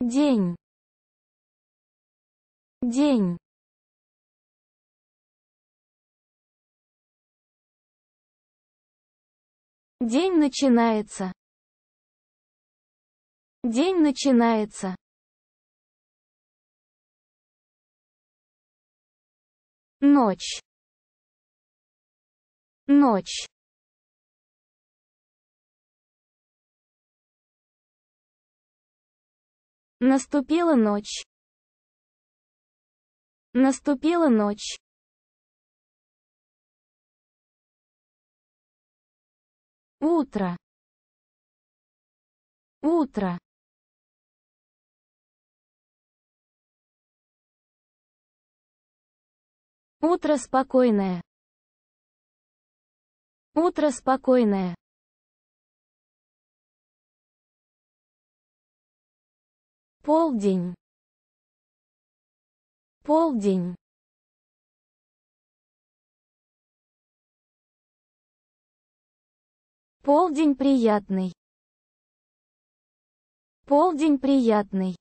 день день день начинается день начинается ночь ночь Наступила ночь. Наступила ночь. Утро. Утро. Утро спокойное. Утро спокойное. полдень полдень полдень приятный полдень приятный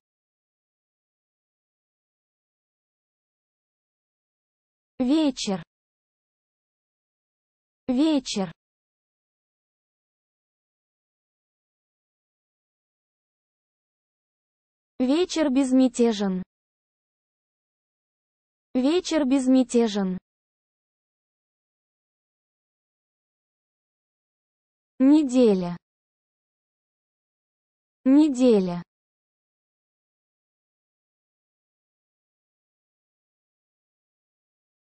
вечер вечер Вечер безмятежен. Вечер безмятежен. Неделя. Неделя.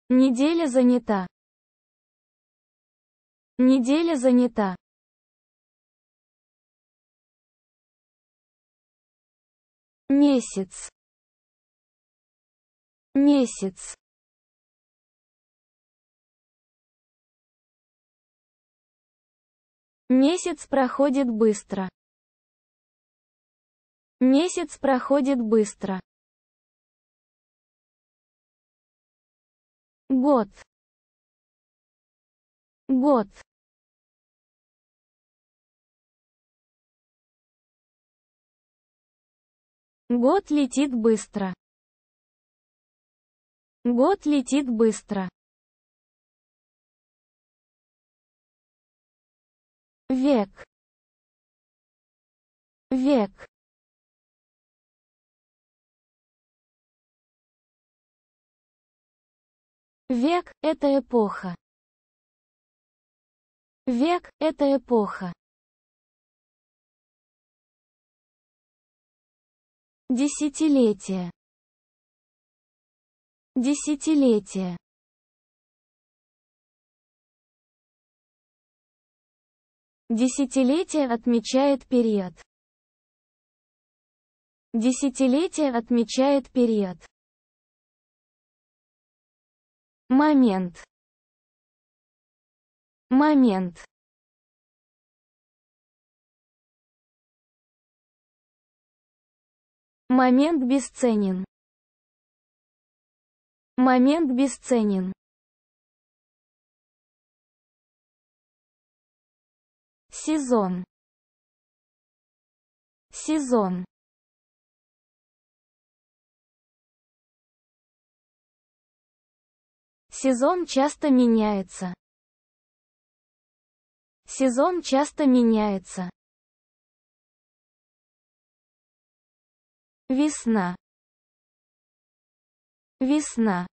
Неделя занята. Неделя занята. месяц месяц месяц проходит быстро месяц проходит быстро год год Год летит быстро. Год летит быстро. Век. Век. Век – это эпоха. Век – это эпоха. Десятилетие. Десятилетие. Десятилетие отмечает период. Десятилетие отмечает период. Момент. Момент. Момент бесценен. Момент бесценен. Сезон. Сезон. Сезон часто меняется. Сезон часто меняется. весна весна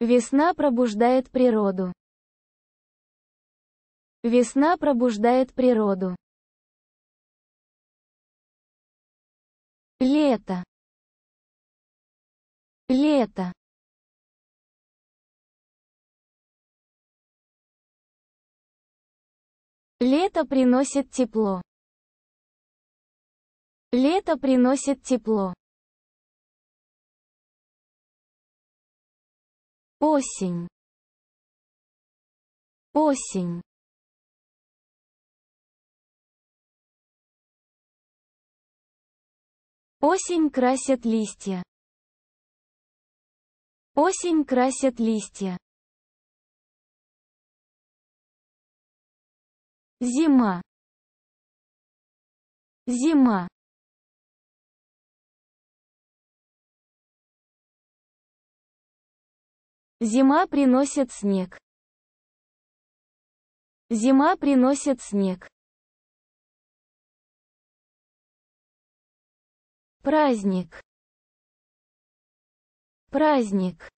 Весна пробуждает природу. Весна пробуждает природу. Лето. Лето. Лето приносит тепло. Лето приносит тепло. Осень. Осень. Осень красят листья. Осень красят листья. зима зима зима приносит снег зима приносит снег праздник праздник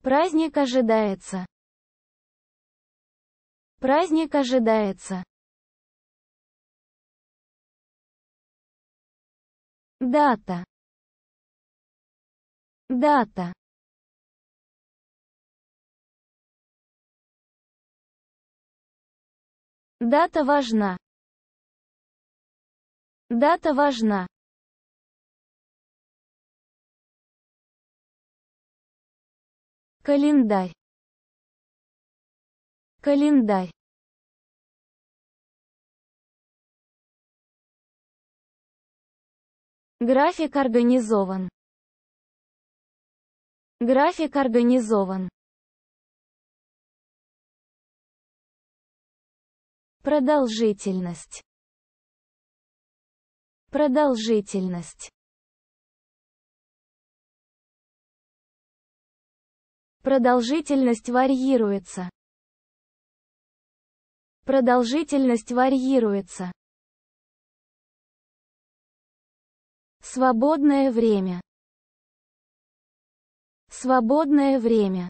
Праздник ожидается. Праздник ожидается. Дата. Дата. Дата важна. Дата важна. календарь календарь График организован. График организован. Продолжительность. Продолжительность. Продолжительность варьируется. Продолжительность варьируется. Свободное время. Свободное время.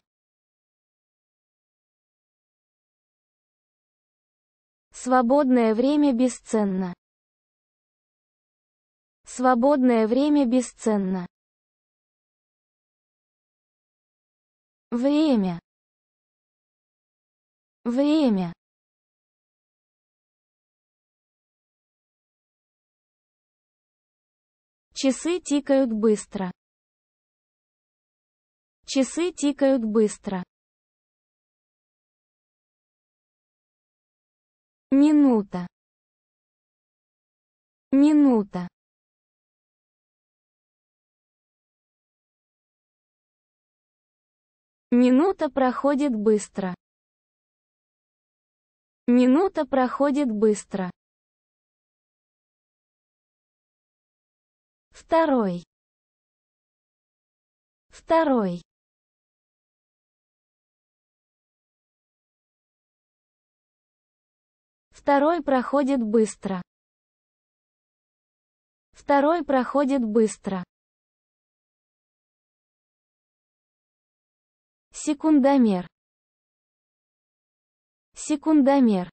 Свободное время бесценно. Свободное время бесценно. время время часы тикают быстро часы тикают быстро минута минута Минута проходит быстро. Минута проходит быстро. Второй. Второй. Второй проходит быстро. Второй проходит быстро. секундомер секундомер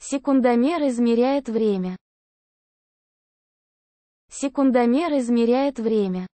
секундомер измеряет время секундомер измеряет время